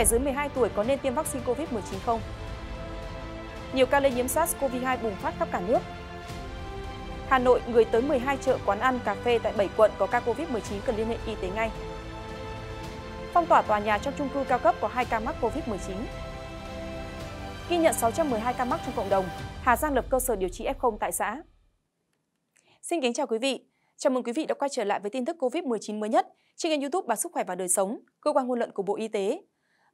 Trẻ dưới 12 tuổi có nên tiêm vaccine COVID-19 không? Nhiều ca lây nhiễm SARS-CoV-2 bùng phát khắp cả nước. Hà Nội, người tới 12 chợ quán ăn, cà phê tại 7 quận có ca COVID-19 cần liên hệ y tế ngay. Phong tỏa tòa nhà trong trung cư cao cấp có 2 ca mắc COVID-19. Ghi nhận 612 ca mắc trong cộng đồng, Hà Giang lập cơ sở điều trị F0 tại xã. Xin kính chào quý vị. Chào mừng quý vị đã quay trở lại với tin tức COVID-19 mới nhất trên kênh YouTube Bà Sức khỏe và đời sống, cơ quan ngôn luận của Bộ Y tế.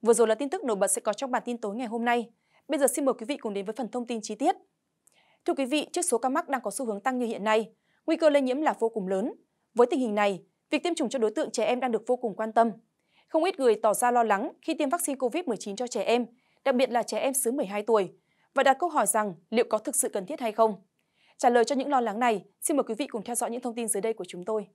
Vừa rồi là tin tức nổi bật sẽ có trong bản tin tối ngày hôm nay. Bây giờ xin mời quý vị cùng đến với phần thông tin chi tiết. Thưa quý vị, trước số ca mắc đang có xu hướng tăng như hiện nay, nguy cơ lây nhiễm là vô cùng lớn. Với tình hình này, việc tiêm chủng cho đối tượng trẻ em đang được vô cùng quan tâm. Không ít người tỏ ra lo lắng khi tiêm vaccine COVID-19 cho trẻ em, đặc biệt là trẻ em dưới 12 tuổi, và đặt câu hỏi rằng liệu có thực sự cần thiết hay không. Trả lời cho những lo lắng này, xin mời quý vị cùng theo dõi những thông tin dưới đây của chúng tôi.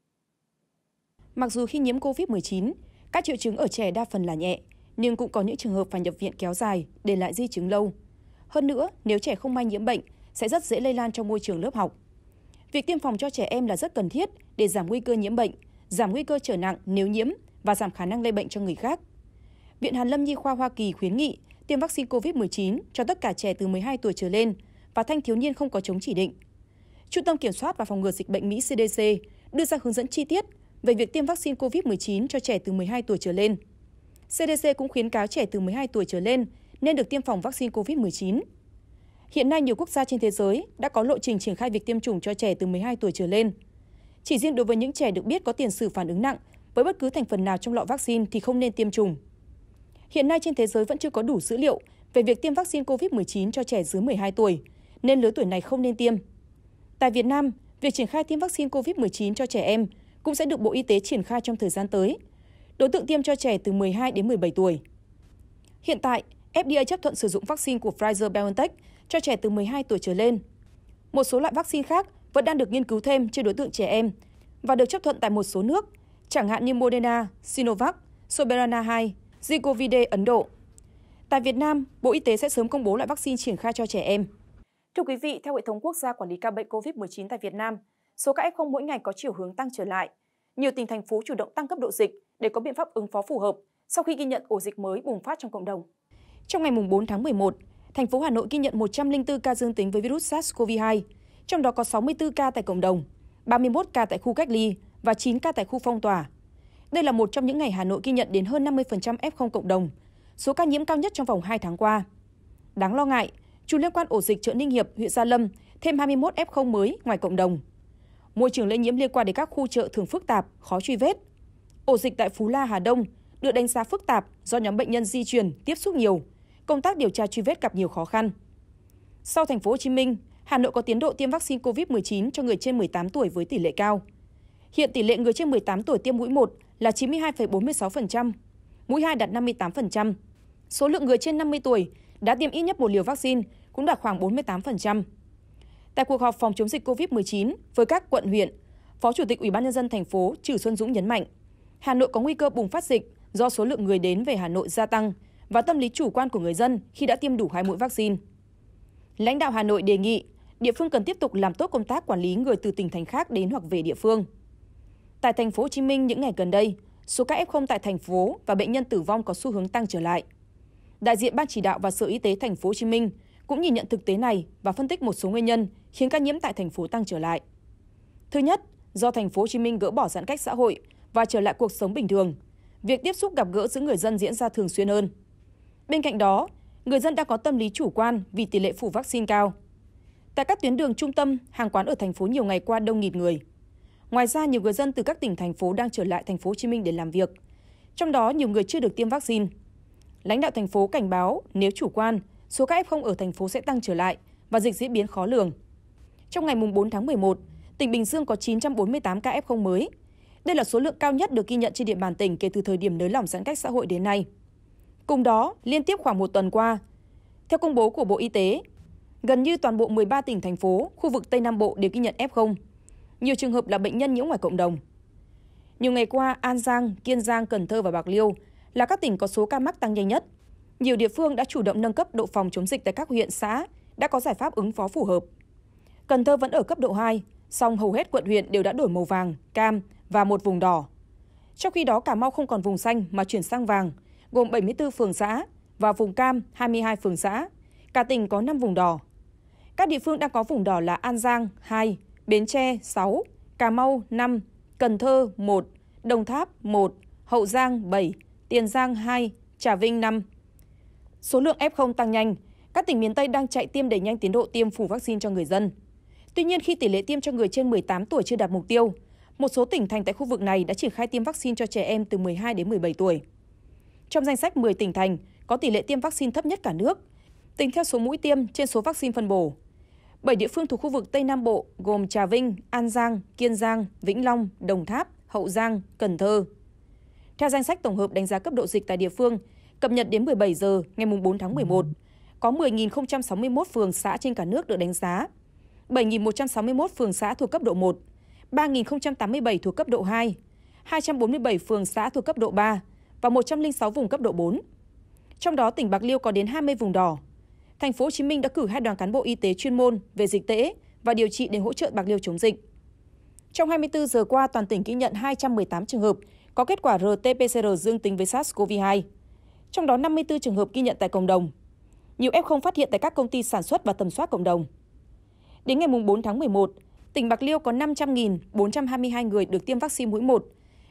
Mặc dù khi nhiễm COVID-19, các triệu chứng ở trẻ đa phần là nhẹ, nhưng cũng có những trường hợp phải nhập viện kéo dài, để lại di chứng lâu. Hơn nữa, nếu trẻ không may nhiễm bệnh, sẽ rất dễ lây lan trong môi trường lớp học. Việc tiêm phòng cho trẻ em là rất cần thiết để giảm nguy cơ nhiễm bệnh, giảm nguy cơ trở nặng nếu nhiễm và giảm khả năng lây bệnh cho người khác. Viện Hàn Lâm Nhi khoa Hoa Kỳ khuyến nghị tiêm vaccine COVID-19 cho tất cả trẻ từ 12 tuổi trở lên và thanh thiếu niên không có chống chỉ định. Trung tâm Kiểm soát và Phòng ngừa Dịch bệnh Mỹ CDC đưa ra hướng dẫn chi tiết về việc tiêm vaccine COVID-19 cho trẻ từ 12 tuổi trở lên. CDC cũng khuyến cáo trẻ từ 12 tuổi trở lên nên được tiêm phòng vaccine COVID-19. Hiện nay, nhiều quốc gia trên thế giới đã có lộ trình triển khai việc tiêm chủng cho trẻ từ 12 tuổi trở lên. Chỉ riêng đối với những trẻ được biết có tiền sử phản ứng nặng với bất cứ thành phần nào trong lọ vaccine thì không nên tiêm chủng. Hiện nay trên thế giới vẫn chưa có đủ dữ liệu về việc tiêm vaccine COVID-19 cho trẻ dưới 12 tuổi, nên lứa tuổi này không nên tiêm. Tại Việt Nam, việc triển khai tiêm vaccine COVID-19 cho trẻ em cũng sẽ được Bộ Y tế triển khai trong thời gian tới – đối tượng tiêm cho trẻ từ một mươi hai đến một mươi bảy tuổi. Hiện tại, FDA chấp thuận sử dụng vaccine của Pfizer-BioNTech cho trẻ từ 12 tuổi trở lên. Một số loại vaccine khác vẫn đang được nghiên cứu thêm trên đối tượng trẻ em và được chấp thuận tại một số nước, chẳng hạn như Moderna, Sinovac, Soberana 2, Zigovide Ấn Độ. Tại Việt Nam, Bộ Y tế sẽ sớm công bố loại vaccine triển khai cho trẻ em. Thưa quý vị, theo hệ thống quốc gia quản lý ca bệnh COVID-19 tại Việt Nam, số ca F0 mỗi ngày có chiều hướng tăng trở lại. Nhiều tỉnh thành phố chủ động tăng cấp độ dịch, để có biện pháp ứng phó phù hợp sau khi ghi nhận ổ dịch mới bùng phát trong cộng đồng. Trong ngày 4 tháng 11, thành phố Hà Nội ghi nhận 104 ca dương tính với virus SARS-CoV-2, trong đó có 64 ca tại cộng đồng, 31 ca tại khu cách ly và 9 ca tại khu phong tỏa. Đây là một trong những ngày Hà Nội ghi nhận đến hơn 50% F0 cộng đồng, số ca nhiễm cao nhất trong vòng 2 tháng qua. Đáng lo ngại, chủ liên quan ổ dịch chợ Ninh Hiệp, huyện Gia Lâm thêm 21 F0 mới ngoài cộng đồng. Môi trường lây nhiễm liên quan đến các khu chợ thường phức tạp, khó truy vết, ổ dịch tại phú la hà đông được đánh giá phức tạp do nhóm bệnh nhân di chuyển tiếp xúc nhiều công tác điều tra truy vết gặp nhiều khó khăn sau thành phố hồ chí minh hà nội có tiến độ tiêm vaccine covid 19 cho người trên 18 tuổi với tỷ lệ cao hiện tỷ lệ người trên 18 tuổi tiêm mũi 1 là 92,46%, mũi 2 đạt 58%. Số lượng người trên 50 tuổi đã tiêm ít nhất một liều vaccine cũng đạt khoảng 48%. Tại cuộc họp phòng chống dịch COVID-19 với các quận huyện, Phó Chủ tịch Ủy ban nhân dân thành phố Trử Xuân Dũng nhấn mạnh, hà nội có nguy cơ bùng phát dịch do số lượng người đến về hà nội gia tăng và tâm lý chủ quan của người dân khi đã tiêm đủ hai mũi vaccine lãnh đạo hà nội đề nghị địa phương cần tiếp tục làm tốt công tác quản lý người từ tỉnh thành khác đến hoặc về địa phương. Tại thành phố Hồ Chí Minh những ngày gần đây, số ca F0 tại thành phố và bệnh nhân tử vong có xu hướng tăng trở lại. Đại diện ban chỉ đạo và Sở Y tế thành phố Hồ Chí Minh cũng nhìn nhận thực tế này và phân tích một số nguyên nhân khiến ca nhiễm tại thành phố tăng trở lại. Thứ nhất, do thành phố Hồ Chí Minh gỡ bỏ giãn cách xã hội và trở lại cuộc sống bình thường, việc tiếp xúc gặp gỡ giữa người dân diễn ra thường xuyên hơn. Bên cạnh đó, người dân đã có tâm lý chủ quan vì tỷ lệ phủ vaccine cao. Tại các tuyến đường trung tâm, hàng quán ở thành phố nhiều ngày qua đông nghịt người. Ngoài ra, nhiều người dân từ các tỉnh thành phố đang trở lại thành phố Hồ Chí Minh để làm việc. Trong đó, nhiều người chưa được tiêm vaccine. Lãnh đạo thành phố cảnh báo nếu chủ quan, số ca F0 ở thành phố sẽ tăng trở lại và dịch diễn biến khó lường. Trong ngày 4 tháng 11, tỉnh Bình Dương có 948 ca F0 mới, đây là số lượng cao nhất được ghi nhận trên địa bàn tỉnh kể từ thời điểm nới lỏng giãn cách xã hội đến nay. Cùng đó, liên tiếp khoảng một tuần qua, theo công bố của Bộ Y tế, gần như toàn bộ 13 tỉnh, thành phố, khu vực Tây Nam Bộ đều ghi nhận F0. Nhiều trường hợp là bệnh nhân nhiễm ngoài cộng đồng. Nhiều ngày qua, An Giang, Kiên Giang, Cần Thơ và Bạc Liêu là các tỉnh có số ca mắc tăng nhanh nhất. Nhiều địa phương đã chủ động nâng cấp độ phòng chống dịch tại các huyện, xã, đã có giải pháp ứng phó phù hợp. Cần Thơ vẫn ở cấp độ 2, song hầu hết quận huyện đều đã đổi màu vàng, cam và một vùng đỏ. Trong khi đó Cà Mau không còn vùng xanh mà chuyển sang vàng, gồm 74 phường xã và vùng cam 22 phường xã. Cả tỉnh có 5 vùng đỏ. Các địa phương đang có vùng đỏ là An Giang 2, Bến Tre 6, Cà Mau 5, Cần Thơ 1, Đồng Tháp 1, Hậu Giang 7, Tiền Giang 2, Trà Vinh 5. Số lượng F0 tăng nhanh, các tỉnh miền Tây đang chạy tiêm đẩy nhanh tiến độ tiêm phủ vaccine cho người dân. Tuy nhiên khi tỷ lệ tiêm cho người trên 18 tuổi chưa đạt mục tiêu, một số tỉnh thành tại khu vực này đã triển khai tiêm vaccine cho trẻ em từ 12 đến 17 tuổi. Trong danh sách 10 tỉnh thành có tỷ lệ tiêm vaccine thấp nhất cả nước, tính theo số mũi tiêm trên số vaccine phân bổ. 7 địa phương thuộc khu vực Tây Nam Bộ gồm Trà Vinh, An Giang, Kiên Giang, Vĩnh Long, Đồng Tháp, Hậu Giang, Cần Thơ. Theo danh sách tổng hợp đánh giá cấp độ dịch tại địa phương, cập nhật đến 17 giờ ngày 4 tháng 11, có 10.061 phường xã trên cả nước được đánh giá, 7.161 phường xã thuộc cấp độ 1, ba tám mươi bảy thuộc cấp độ hai hai trăm bốn mươi bảy phường xã thuộc cấp độ ba và một trăm linh sáu vùng cấp độ bốn trong đó tỉnh bạc liêu có đến hai mươi vùng đỏ Thành phố Hồ Chí Minh đã cử hai đoàn cán bộ y tế chuyên môn về dịch tễ và điều trị để hỗ trợ bạc liêu chống dịch trong 24 giờ qua, toàn tỉnh ghi nhận 218 trường hợp có kết quả rt-pcr dương tính với SARS-CoV-2, trong đó 54 trường hợp ghi nhận tại cộng đồng. Nhiều F0 phát hiện tại các công ty sản xuất và tầm soát cộng đồng. Đến ngày 4 tháng 11, tỉnh bạc liêu có 500.422 người được tiêm vaccine mũi một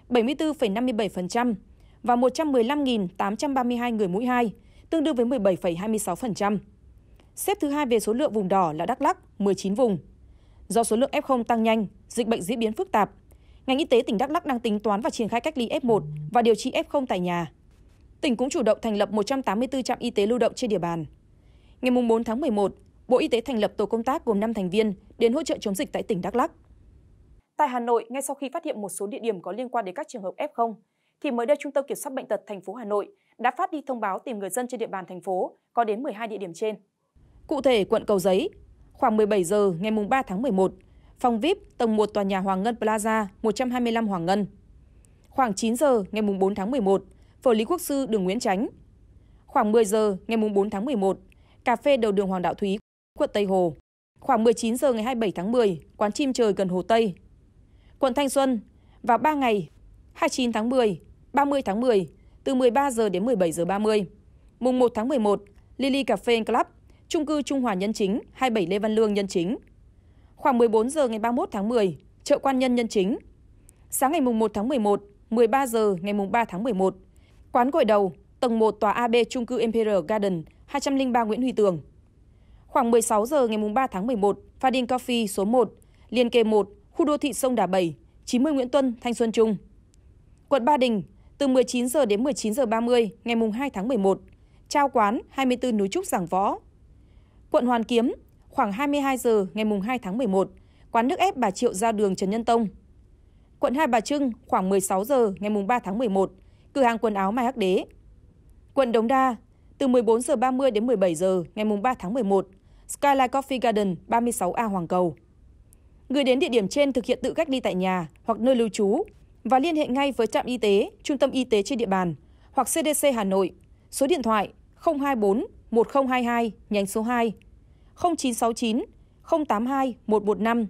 74,57% và 115.832 người mũi hai tương đương với 17,26%. mươi xếp thứ hai về số lượng vùng đỏ là đắk lắc 19 vùng do số lượng f tăng nhanh dịch bệnh diễn biến phức tạp ngành y tế tỉnh đắk lắc đang tính toán và triển khai cách ly f một và điều trị f tại nhà tỉnh cũng chủ động thành lập 184 trạm y tế lưu động trên địa bàn. Ngày 4 tháng 11, Bộ Y tế thành lập tổ công tác gồm 5 thành viên đến hỗ trợ chống dịch tại tỉnh Đắk Lắk. Tại Hà Nội, ngay sau khi phát hiện một số địa điểm có liên quan đến các trường hợp F0, thì mới đây Trung tâm Kiểm soát bệnh tật thành phố Hà Nội đã phát đi thông báo tìm người dân trên địa bàn thành phố có đến 12 địa điểm trên. Cụ thể, quận Cầu Giấy, khoảng 17 giờ ngày 3 tháng 11, phòng VIP tầng 1 tòa nhà Hoàng Ngân Plaza 125 Hoàng Ngân. Khoảng 9 giờ ngày 4 tháng 11, phở Lý Quốc Sư đường Nguyễn Chánh. Khoảng 10 giờ ngày 4 tháng 11, cà phê đầu đường Hoàng Đạo Thúy quận Tây Hồ. Khoảng 19 giờ ngày 27 tháng 10, quán chim trời gần Hồ Tây. Quận Thanh Xuân, vào 3 ngày 29 tháng 10, 30 tháng 10, từ 13 giờ đến 17 giờ 30. Mùng 1 tháng 11, Lily Cafe Club, trung cư Trung Hòa Nhân Chính, 27 Lê Văn Lương Nhân Chính. Khoảng 14 giờ ngày 31 tháng 10, chợ Quan Nhân Nhân Chính. Sáng ngày mùng 1 tháng 11, 13 giờ ngày mùng 3 tháng 11, quán gội đầu, tầng 1 tòa AB trung cư Imperial Garden, 203 Nguyễn Huy Tường. Khoảng 16 giờ ngày 3 tháng 11, Fadin Coffee số 1, Liên kề 1, khu đô thị Sông Đà 7, 90 Nguyễn Tuân, Thanh Xuân Trung. Quận Ba Đình, từ 19 giờ đến 19 giờ 30 ngày 2 tháng 11, trao quán 24 núi trúc giảng võ. Quận Hoàn Kiếm, khoảng 22 giờ ngày 2 tháng 11, quán nước ép bà Triệu ra đường Trần Nhân Tông. Quận Hai Bà Trưng, khoảng 16 giờ ngày 3 tháng 11, cửa hàng quần áo Mai Hắc Đế. Quận Đống Đa, từ 14 giờ 30 đến 17 giờ ngày 3 tháng 11, Skyline Coffee Garden 36A Hoàng Cầu. Người đến địa điểm trên thực hiện tự cách ly tại nhà hoặc nơi lưu trú và liên hệ ngay với trạm y tế, trung tâm y tế trên địa bàn hoặc CDC Hà Nội, số điện thoại 024 1022 nhánh số 2, 0969 082 115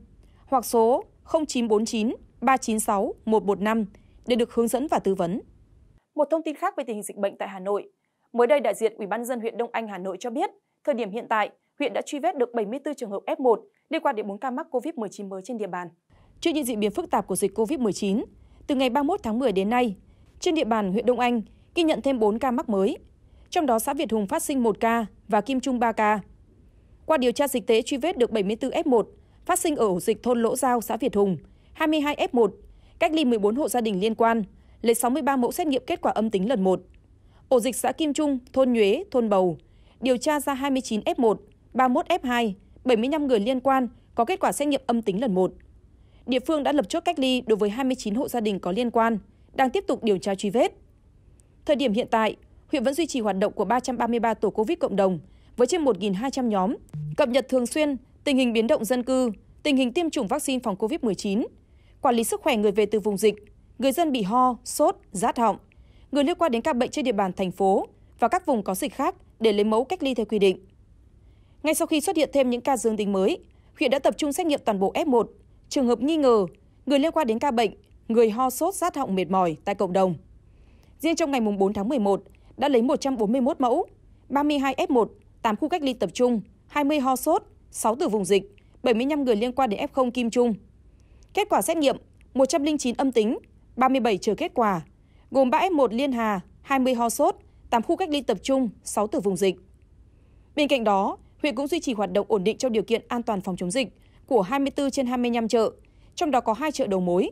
hoặc số 0949 396 115 để được hướng dẫn và tư vấn. Một thông tin khác về tình hình dịch bệnh tại Hà Nội. Mới đây, đại diện Ủy ban dân huyện Đông Anh Hà Nội cho biết, thời điểm hiện tại, huyện đã truy vết được 74 trường hợp F1 liên quan đến 4 ca mắc COVID-19 mới trên địa bàn. Trước những diễn biến phức tạp của dịch COVID-19, từ ngày 31 tháng 10 đến nay, trên địa bàn huyện Đông Anh ghi nhận thêm 4 ca mắc mới, trong đó xã Việt Hùng phát sinh 1 ca và Kim Trung 3 ca. Qua điều tra dịch tễ truy vết được 74 F1 phát sinh ở ổ dịch thôn Lỗ Giao, xã Việt Hùng, 22 F1, cách ly 14 hộ gia đình liên quan, lấy 63 mẫu xét nghiệm kết quả âm tính lần 1. Ổ dịch xã Kim Trung, thôn Nhuế, thôn Bầu, điều tra ra 29 F1, ba mươi một f hai bảy mươi năm người liên quan có kết quả xét nghiệm âm tính lần một địa phương đã lập chốt cách ly đối với hai mươi chín hộ gia đình có liên quan đang tiếp tục điều tra truy vết thời điểm hiện tại huyện vẫn duy trì hoạt động của ba trăm ba mươi ba tổ covid cộng đồng với trên một hai trăm linh nhóm cập nhật thường xuyên tình hình biến động dân cư tình hình tiêm chủng vaccine phòng covid chín, quản lý sức khỏe người về từ vùng dịch người dân bị ho sốt rát họng người liên quan đến các bệnh trên địa bàn thành phố và các vùng có dịch khác để lấy mẫu cách ly theo quy định ngay sau khi xuất hiện thêm những ca dương tính mới huyện đã tập trung xét nghiệm toàn bộ f một trường hợp nghi ngờ người liên quan đến ca bệnh người ho sốt rát họng mệt mỏi tại cộng đồng riêng trong ngày bốn tháng 11 đã lấy 141 mẫu 32 f1 8 khu cách ly tập trung 20 ho sốt 6 từ vùng dịch 75 người liên quan đến f0 kim trung kết quả xét nghiệm 109 âm tính 37 chờ kết quả gồm 3 f1 liên hà 20 ho sốt 8 khu cách ly tập trung 6 từ vùng dịch bên cạnh đó huyện cũng duy trì hoạt động ổn định trong điều kiện an toàn phòng chống dịch của hai mươi bốn trên hai mươi năm chợ, trong đó có hai chợ đầu mối,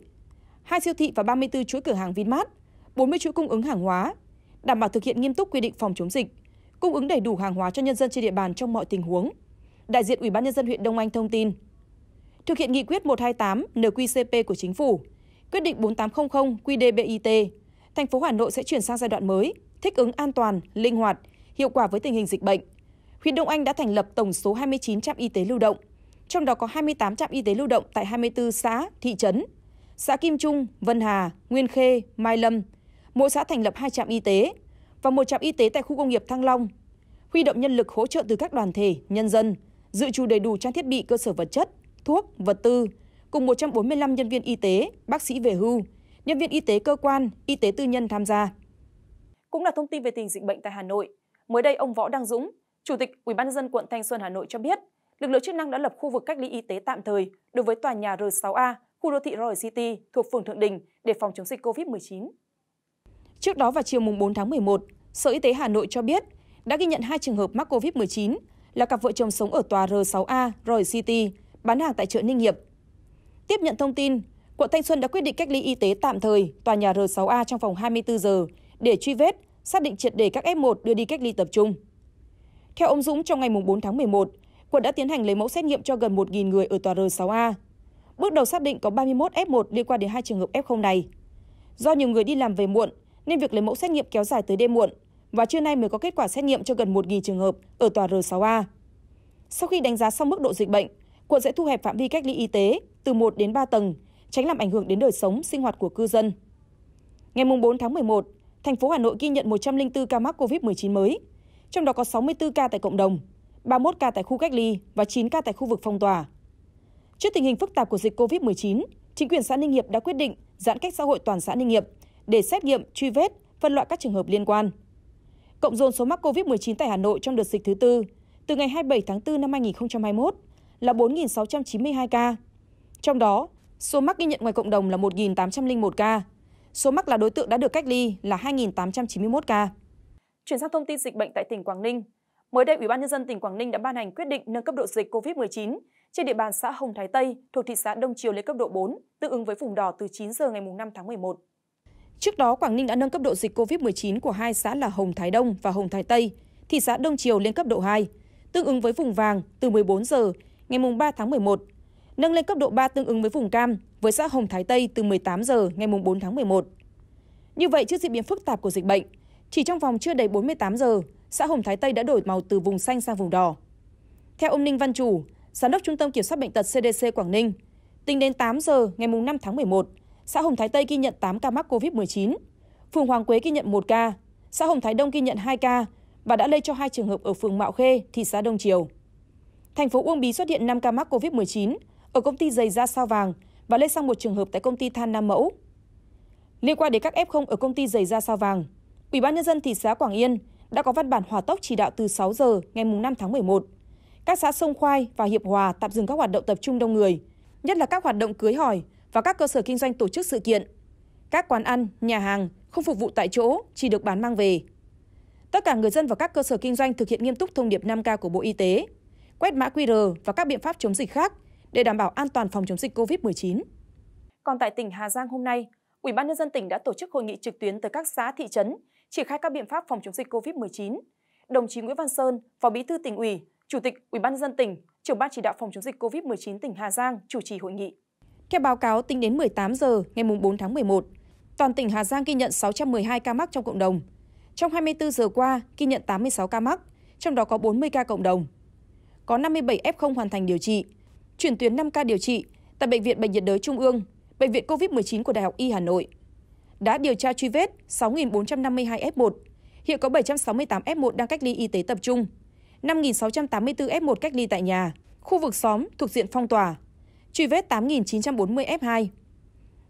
hai siêu thị và 34 chuỗi cửa hàng Vinmart, 40 chuỗi cung ứng hàng hóa, đảm bảo thực hiện nghiêm túc quy định phòng chống dịch, cung ứng đầy đủ hàng hóa cho nhân dân trên địa bàn trong mọi tình huống. Đại diện Ủy ban nhân dân huyện Đông Anh thông tin. Thực hiện nghị quyết 128 NQCP của chính phủ, quyết định 4800 QDBIT, thành phố Hà Nội sẽ chuyển sang giai đoạn mới, thích ứng an toàn, linh hoạt, hiệu quả với tình hình dịch bệnh huyện đông anh đã thành lập tổng số 29 trạm y tế lưu động, trong đó có 28 trạm y tế lưu động tại 24 xã, thị trấn, xã Kim Trung, Vân Hà, Nguyên Khê, Mai Lâm. Mỗi xã thành lập 2 trạm y tế và một trạm y tế tại khu công nghiệp Thăng Long. Huy động nhân lực hỗ trợ từ các đoàn thể, nhân dân, dự trù đầy đủ trang thiết bị cơ sở vật chất, thuốc, vật tư, cùng 145 nhân viên y tế, bác sĩ về hưu, nhân viên y tế cơ quan, y tế tư nhân tham gia. Cũng là thông tin về tình dịch bệnh tại Hà Nội. Mới đây, ông Võ Đăng Dũng, Chủ tịch UBND quận Thanh Xuân Hà Nội cho biết, lực lượng chức năng đã lập khu vực cách ly y tế tạm thời đối với tòa nhà R6A, khu đô thị Royal City thuộc phường Thượng Đình để phòng chống dịch COVID-19. Trước đó vào chiều mùng 4 tháng 11, Sở Y tế Hà Nội cho biết đã ghi nhận hai trường hợp mắc COVID-19 là cặp vợ chồng sống ở tòa R6A Royal City, bán hàng tại chợ Ninh Hiệp. Tiếp nhận thông tin, quận Thanh Xuân đã quyết định cách ly y tế tạm thời tòa nhà R6A trong vòng 24 giờ để truy vết, xác định triệt để các F1 đưa đi cách ly tập trung. Theo ông Dũng, trong ngày 4 tháng 11, quận đã tiến hành lấy mẫu xét nghiệm cho gần 1.000 người ở tòa R6A. Bước đầu xác định có 31 F1 liên quan đến hai trường hợp F0 này. Do nhiều người đi làm về muộn, nên việc lấy mẫu xét nghiệm kéo dài tới đêm muộn và trưa nay mới có kết quả xét nghiệm cho gần 1.000 trường hợp ở tòa R6A. Sau khi đánh giá xong mức độ dịch bệnh, quận sẽ thu hẹp phạm vi cách ly y tế từ 1 đến 3 tầng, tránh làm ảnh hưởng đến đời sống, sinh hoạt của cư dân. Ngày 4 tháng 11, thành phố Hà Nội ghi nhận 104 ca mắc COVID-19 mới, trong đó có sáu mươi bốn ca tại cộng đồng ba mươi một ca tại khu cách ly và chín ca tại khu vực phong tỏa trước tình hình phức tạp của dịch covid một chín chính quyền xã ninh hiệp đã quyết định giãn cách xã hội toàn xã ninh hiệp để xét nghiệm truy vết phân loại các trường hợp liên quan cộng dồn số mắc covid 19 tại Hà Nội trong đợt dịch thứ tư từ ngày 27 tháng 4 năm 2021 là 4.692 ca. Trong đó, số mắc ghi nhận ngoài cộng đồng là 1.801 ca. Số mắc là đối tượng đã được cách ly là 2.891 ca. Chuyển sang thông tin dịch bệnh tại tỉnh Quảng Ninh. Mới đây, Ủy ban nhân dân tỉnh Quảng Ninh đã ban hành quyết định nâng cấp độ dịch COVID-19 trên địa bàn xã Hồng Thái Tây thuộc thị xã Đông Triều lên cấp độ 4, tương ứng với vùng đỏ từ 9 giờ ngày 5 tháng 11. Trước đó, Quảng Ninh đã nâng cấp độ dịch COVID-19 của hai xã là Hồng Thái Đông và Hồng Thái Tây, thị xã Đông Triều lên cấp độ 2, tương ứng với vùng vàng từ 14 giờ ngày 3 tháng 11, nâng lên cấp độ 3 tương ứng với vùng cam với xã Hồng Thái Tây từ 18 giờ ngày 4 tháng 11. Như vậy, trước diễn biến phức tạp của dịch bệnh, chỉ trong vòng chưa đầy 48 giờ, xã Hồng Thái Tây đã đổi màu từ vùng xanh sang vùng đỏ. Theo ông Ninh Văn Chủ, Giám đốc Trung tâm Kiểm soát Bệnh tật CDC Quảng Ninh, tính đến 8 giờ ngày 5 tháng 11, xã Hồng Thái Tây ghi nhận 8 ca mắc COVID-19, phường Hoàng Quế ghi nhận 1 ca, xã Hồng Thái Đông ghi nhận 2 ca và đã lây cho hai trường hợp ở phường Mạo Khê, thị xã Đông Triều. Thành phố Uông Bí xuất hiện 5 ca mắc COVID-19 ở công ty giày da sao vàng và lây sang một trường hợp tại công ty than Nam Mẫu. Liên quan đến các F0 ở công ty giày da sao vàng, Ủy ban nhân dân thị xã Quảng Yên đã có văn bản hòa tốc chỉ đạo từ 6 giờ ngày 5 tháng 11. Các xã Sông Khoai và Hiệp Hòa tạm dừng các hoạt động tập trung đông người, nhất là các hoạt động cưới hỏi và các cơ sở kinh doanh tổ chức sự kiện. Các quán ăn, nhà hàng không phục vụ tại chỗ, chỉ được bán mang về. Tất cả người dân và các cơ sở kinh doanh thực hiện nghiêm túc thông điệp 5K của Bộ Y tế, quét mã QR và các biện pháp chống dịch khác để đảm bảo an toàn phòng chống dịch COVID-19. Còn tại tỉnh Hà Giang hôm nay, Ủy ban nhân dân tỉnh đã tổ chức hội nghị trực tuyến tới các xã thị trấn triển khai các biện pháp phòng chống dịch COVID-19, đồng chí Nguyễn Văn Sơn, Phó Bí thư tỉnh ủy, Chủ tịch Ủy ban dân tỉnh, trưởng ban chỉ đạo phòng chống dịch COVID-19 tỉnh Hà Giang chủ trì hội nghị. Theo báo cáo tính đến 18 giờ ngày 4 tháng 11, toàn tỉnh Hà Giang ghi nhận 612 ca mắc trong cộng đồng. Trong 24 giờ qua, ghi nhận 86 ca mắc, trong đó có 40 ca cộng đồng. Có 57 F0 hoàn thành điều trị, chuyển tuyến 5 ca điều trị tại Bệnh viện Bệnh nhiệt đới Trung ương, Bệnh viện COVID-19 của Đại học Y Hà Nội đã điều tra truy vết sáu bốn trăm năm mươi hai f một hiện có bảy trăm sáu mươi tám f một đang cách ly y tế tập trung, năm sáu trăm tám mươi bốn f một cách ly tại nhà, khu vực xóm thuộc diện phong tỏa, truy vết tám chín trăm bốn mươi f hai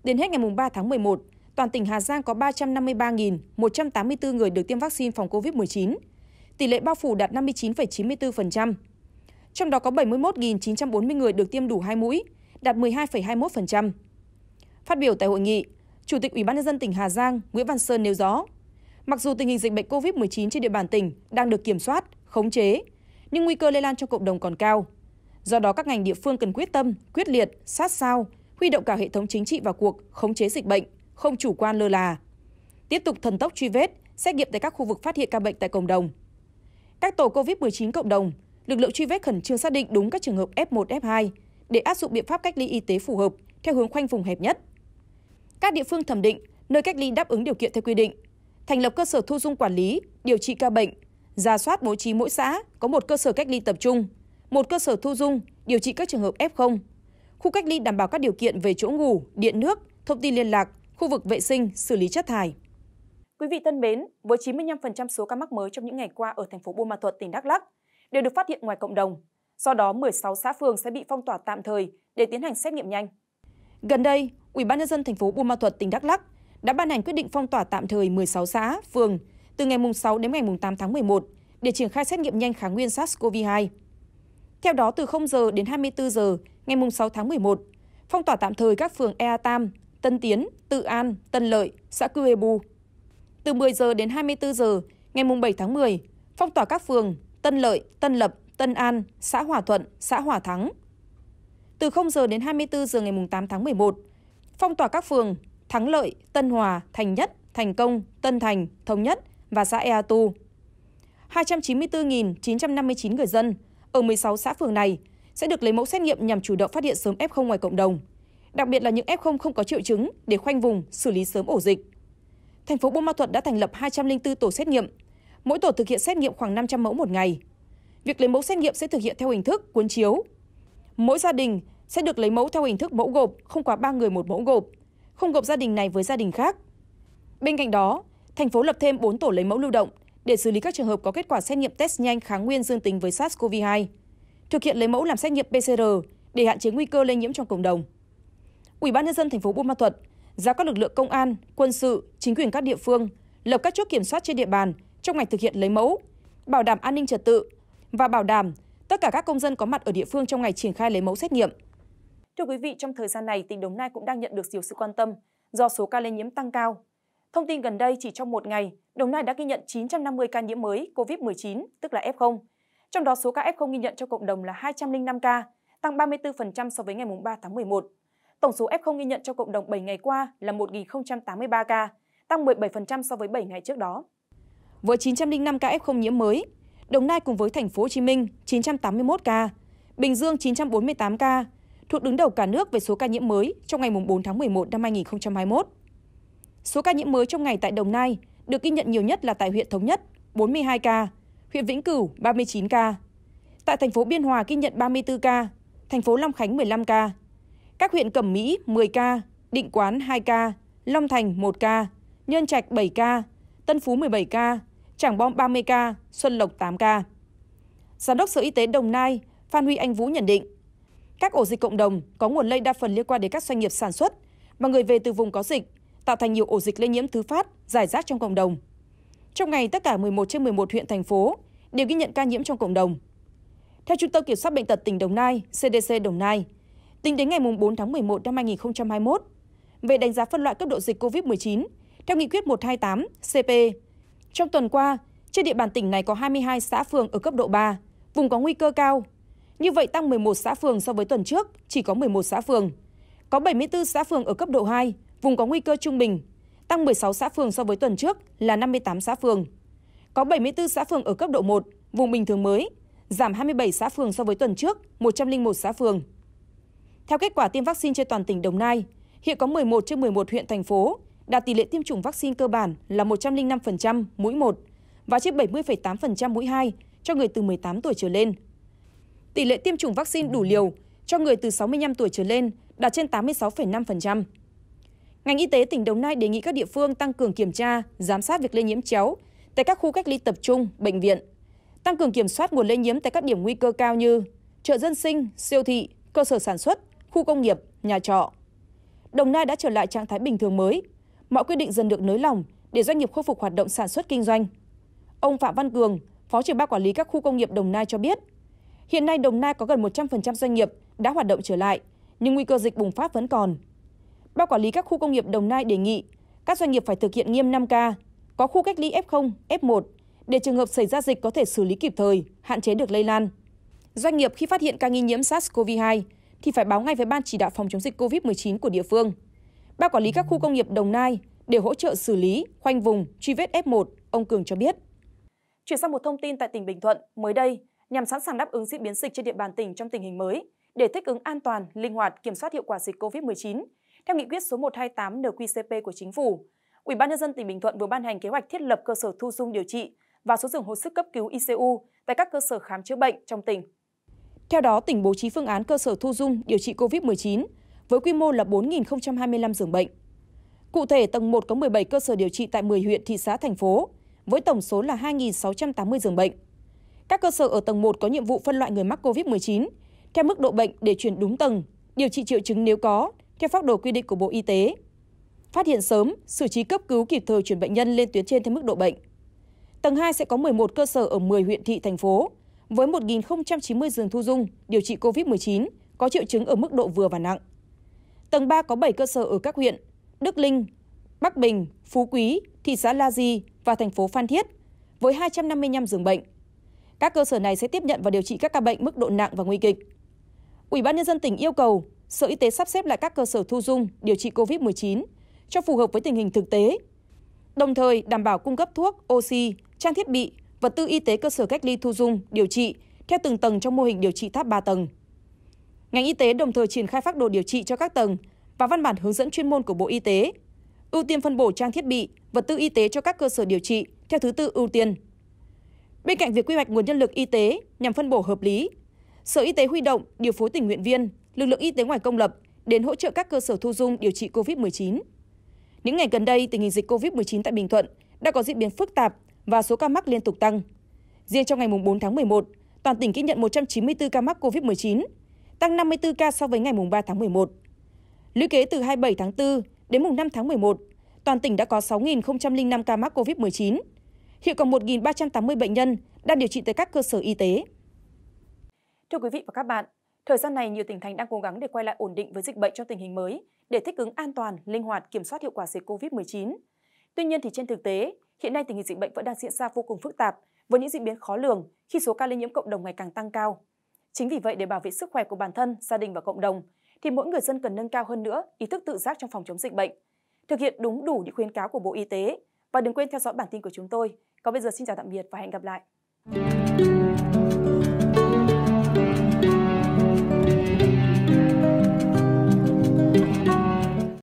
Đến hết ngày ba tháng một toàn tỉnh Hà Giang có ba ba trăm trăm năm mươi một tám mươi bốn người được tiêm vaccine phòng covid chín tỷ lệ bao phủ đạt năm mươi mươi chín chín 59,94%. Trong đó có bảy mươi một chín trăm bốn mươi người được tiêm đủ hai mũi, đạt hai hai mươi một 12,21%. Phát biểu tại hội nghị, Chủ tịch UBND tỉnh Hà Giang Nguyễn Văn Sơn nêu rõ, mặc dù tình hình dịch bệnh COVID-19 trên địa bàn tỉnh đang được kiểm soát, khống chế, nhưng nguy cơ lây lan trong cộng đồng còn cao. Do đó các ngành địa phương cần quyết tâm, quyết liệt, sát sao, huy động cả hệ thống chính trị vào cuộc khống chế dịch bệnh, không chủ quan lơ là. Tiếp tục thần tốc truy vết, xét nghiệm tại các khu vực phát hiện ca bệnh tại cộng đồng. Các tổ COVID-19 cộng đồng, lực lượng truy vết khẩn trương xác định đúng các trường hợp F1, F2 để áp dụng biện pháp cách ly y tế phù hợp theo hướng khoanh vùng hẹp nhất các địa phương thẩm định nơi cách ly đáp ứng điều kiện theo quy định thành lập cơ sở thu dung quản lý điều trị ca bệnh ra soát bố trí mỗi xã có một cơ sở cách ly tập trung một cơ sở thu dung điều trị các trường hợp f khu cách ly đảm bảo các điều kiện về chỗ ngủ điện nước thông tin liên lạc khu vực vệ sinh xử lý chất thải Quý vị thân mến, với 95% số ca mắc mới trong những ngày qua ở thành phố Buôn Ma Thuột, tỉnh Đắk Lắk đều được phát hiện ngoài cộng đồng. Do đó, 16 xã phường sẽ bị phong tỏa tạm thời để tiến hành xét nghiệm nhanh gần đây ubnd tp buôn ma thuật tỉnh đắk lắc đã ban hành quyết định phong tỏa tạm thời một sáu xã phường từ ngày sáu đến ngày tám tháng một một để triển khai xét nghiệm nhanh kháng nguyên sars cov 2 theo đó từ giờ đến hai mươi bốn giờ ngày sáu tháng một một phong tỏa tạm thời các phường ea tam tân tiến tự an tân lợi xã cư ê bu từ 10 giờ đến 24 giờ ngày 7 tháng 10, phong tỏa các phường Tân Lợi, Tân Lập, Tân An, xã Hòa Thuận, xã Hòa Thắng, từ giờ đến 24 giờ ngày 8 tháng 11, phong tỏa các phường Thắng Lợi, Tân Hòa, Thành Nhất, Thành Công, Tân Thành, Thống Nhất và xã Ea Tu. 294.959 người dân ở 16 xã phường này sẽ được lấy mẫu xét nghiệm nhằm chủ động phát hiện sớm F0 ngoài cộng đồng, đặc biệt là những F0 không có triệu chứng để khoanh vùng, xử lý sớm ổ dịch. Thành phố Buôn Ma Thuột đã thành lập 204 tổ xét nghiệm, mỗi tổ thực hiện xét nghiệm khoảng 500 mẫu một ngày. Việc lấy mẫu xét nghiệm sẽ thực hiện theo hình thức cuốn chiếu mỗi gia đình sẽ được lấy mẫu theo hình thức mẫu gộp không quá ba người một mẫu gộp không gộp gia đình này với gia đình khác bên cạnh đó thành phố lập thêm bốn tổ lấy mẫu lưu động để xử lý các trường hợp có kết quả xét nghiệm test nhanh kháng nguyên dương tính với sars cov 2 thực hiện lấy mẫu làm xét nghiệm pcr để hạn chế nguy cơ lây nhiễm trong cộng đồng ủy ban nhân dân thành phố buôn ma Thuột giao các lực lượng công an quân sự chính quyền các địa phương lập các chốt kiểm soát trên địa bàn trong ngày thực hiện lấy mẫu bảo đảm an ninh trật tự và bảo đảm Tất cả các công dân có mặt ở địa phương trong ngày triển khai lấy mẫu xét nghiệm. Thưa quý vị, trong thời gian này, tỉnh Đồng Nai cũng đang nhận được nhiều sự quan tâm do số ca lây nhiễm tăng cao. Thông tin gần đây chỉ trong một ngày, Đồng Nai đã ghi nhận 950 ca nhiễm mới COVID-19, tức là F0. Trong đó số ca F0 ghi nhận cho cộng đồng là 205 ca, tăng 34% so với ngày 3 tháng 11. Tổng số F0 ghi nhận cho cộng đồng 7 ngày qua là 1.083 ca, tăng 17% so với 7 ngày trước đó. Với 905 ca F0 nhiễm mới, Đồng Nai cùng với thành phố Hồ Chí Minh 981 ca, Bình Dương 948 ca, thuộc đứng đầu cả nước về số ca nhiễm mới trong ngày 4 tháng 11 năm 2021. Số ca nhiễm mới trong ngày tại Đồng Nai được ghi nhận nhiều nhất là tại huyện Thống Nhất 42 ca, huyện Vĩnh Cửu 39 ca. Tại thành phố Biên Hòa ghi nhận 34 ca, thành phố Long Khánh 15 ca. Các huyện Cẩm Mỹ 10 ca, Định Quán 2 ca, Long Thành 1 ca, Nhân Trạch 7 ca, Tân Phú 17 ca, Trảng Bom 30 ca, Xuân Lộc 8 ca. Giám đốc Sở Y tế Đồng Nai Phan Huy Anh Vũ nhận định, các ổ dịch cộng đồng có nguồn lây đa phần liên quan đến các doanh nghiệp sản xuất và người về từ vùng có dịch, tạo thành nhiều ổ dịch lây nhiễm thứ phát, giải rác trong cộng đồng. Trong ngày, tất cả 11 trên 11 huyện thành phố đều ghi nhận ca nhiễm trong cộng đồng. Theo Trung tâm Kiểm soát Bệnh tật tỉnh Đồng Nai, CDC Đồng Nai, tính đến ngày 4 tháng 11 năm 2021, về đánh giá phân loại cấp độ dịch COVID-19 theo nghị quyết 128 CP trong tuần qua trên địa bàn tỉnh này có 22 xã phường ở cấp độ ba vùng có nguy cơ cao như vậy tăng 11 xã phường so với tuần trước chỉ có 11 xã phường có 74 xã phường ở cấp độ hai vùng có nguy cơ trung bình tăng 16 xã phường so với tuần trước là 58 xã phường có 74 xã phường ở cấp độ một vùng bình thường mới giảm 27 xã phường so với tuần trước, 101 xã phường. Theo kết quả tiêm vaccine trên toàn tỉnh Đồng Nai, hiện có 11 trên 11 huyện thành phố đạt tỷ lệ tiêm chủng vaccine cơ bản là một trăm linh năm mũi một và trên bảy mươi tám mũi hai cho người từ một mươi tám tuổi trở lên. Tỷ lệ tiêm chủng vaccine đủ liều cho người từ 65 tuổi trở lên đạt trên 86,5%. Ngành y tế tỉnh Đồng Nai đề nghị các địa phương tăng cường kiểm tra, giám sát việc lây nhiễm chéo tại các khu cách ly tập trung, bệnh viện, tăng cường kiểm soát nguồn lây nhiễm tại các điểm nguy cơ cao như chợ dân sinh, siêu thị, cơ sở sản xuất, khu công nghiệp, nhà trọ. Đồng Nai đã trở lại trạng thái bình thường mới mọi quyết định dần được nới lỏng để doanh nghiệp khôi phục hoạt động sản xuất kinh doanh. Ông Phạm Văn Cường, Phó trưởng ban quản lý các khu công nghiệp Đồng Nai cho biết, hiện nay Đồng Nai có gần 100% doanh nghiệp đã hoạt động trở lại, nhưng nguy cơ dịch bùng phát vẫn còn. Ban quản lý các khu công nghiệp Đồng Nai đề nghị các doanh nghiệp phải thực hiện nghiêm 5K, có khu cách ly F0, F1 để trường hợp xảy ra dịch có thể xử lý kịp thời, hạn chế được lây lan. Doanh nghiệp khi phát hiện ca nghi nhiễm SARS-CoV-2 thì phải báo ngay với ban chỉ đạo phòng chống dịch COVID-19 của địa phương ba quản lý các khu công nghiệp đồng nai để hỗ trợ xử lý khoanh vùng truy vết f một ông cường cho biết chuyển sang một thông tin tại tỉnh bình thuận mới đây nhằm sẵn sàng đáp ứng diễn biến dịch trên địa bàn tỉnh trong tình hình mới để thích ứng an toàn linh hoạt kiểm soát hiệu quả dịch covid 19 theo nghị quyết số 128 nqcp của chính phủ Ủy ban nhân dân tỉnh Bình Thuận vừa ban hành kế hoạch thiết lập cơ sở thu dung điều trị và số giường hồi sức cấp cứu ICU tại các cơ sở khám chữa bệnh trong tỉnh. Theo đó, tỉnh bố trí phương án cơ sở thu dung điều trị COVID-19 với quy mô là 4.025 giường bệnh. Cụ thể, tầng 1 có 17 cơ sở điều trị tại 10 huyện, thị xã, thành phố, với tổng số là 2.680 giường bệnh. Các cơ sở ở tầng 1 có nhiệm vụ phân loại người mắc COVID-19 theo mức độ bệnh để chuyển đúng tầng, điều trị triệu chứng nếu có, theo phác đồ quy định của Bộ Y tế. Phát hiện sớm, xử trí cấp cứu kịp thời chuyển bệnh nhân lên tuyến trên theo mức độ bệnh. Tầng 2 sẽ có 11 cơ sở ở 10 huyện thị thành phố với 1.090 giường thu dung điều trị COVID-19 có triệu chứng ở mức độ vừa và nặng tầng ba có bảy cơ sở ở các huyện đức linh bắc bình phú quý thị xã la di và thành phố phan thiết với hai trăm năm mươi năm giường bệnh các cơ sở này sẽ tiếp nhận và điều trị các ca bệnh mức độ nặng và nguy kịch. Ủy ban nhân dân tỉnh yêu cầu Sở Y tế sắp xếp lại các cơ sở thu dung điều trị COVID-19 cho phù hợp với tình hình thực tế, đồng thời đảm bảo cung cấp thuốc, oxy, trang thiết bị, vật tư y tế cơ sở cách ly thu dung điều trị theo từng tầng trong mô hình điều trị tháp 3 tầng ngành y tế đồng thời triển khai phác đồ điều trị cho các tầng và văn bản hướng dẫn chuyên môn của Bộ Y tế, ưu tiên phân bổ trang thiết bị, vật tư y tế cho các cơ sở điều trị theo thứ tự ưu tiên. Bên cạnh việc quy hoạch nguồn nhân lực y tế nhằm phân bổ hợp lý, Sở Y tế huy động điều phối tình nguyện viên, lực lượng y tế ngoài công lập đến hỗ trợ các cơ sở thu dung điều trị COVID-19. Những ngày gần đây, tình hình dịch COVID-19 tại Bình Thuận đã có diễn biến phức tạp và số ca mắc liên tục tăng. Riêng trong ngày 4 tháng 11, toàn tỉnh ghi nhận 194 ca mắc COVID-19, tăng 54 ca so với ngày 3 tháng 11. Lũy kế từ 27 tháng 4 đến mùng 5 tháng 11, toàn tỉnh đã có 6.005 ca mắc COVID-19. Hiện còn 1.380 bệnh nhân đang điều trị tại các cơ sở y tế. Thưa quý vị và các bạn, thời gian này nhiều tỉnh thành đang cố gắng để quay lại ổn định với dịch bệnh trong tình hình mới để thích ứng an toàn, linh hoạt, kiểm soát hiệu quả dịch COVID-19. Tuy nhiên thì trên thực tế, hiện nay tình hình dịch bệnh vẫn đang diễn ra vô cùng phức tạp với những diễn biến khó lường khi số ca lây nhiễm cộng đồng ngày càng tăng cao. Chính vì vậy để bảo vệ sức khỏe của bản thân, gia đình và cộng đồng thì mỗi người dân cần nâng cao hơn nữa ý thức tự giác trong phòng chống dịch bệnh, thực hiện đúng đủ những khuyến cáo của Bộ Y tế và đừng quên theo dõi bản tin của chúng tôi. Còn bây giờ xin chào tạm biệt và hẹn gặp lại.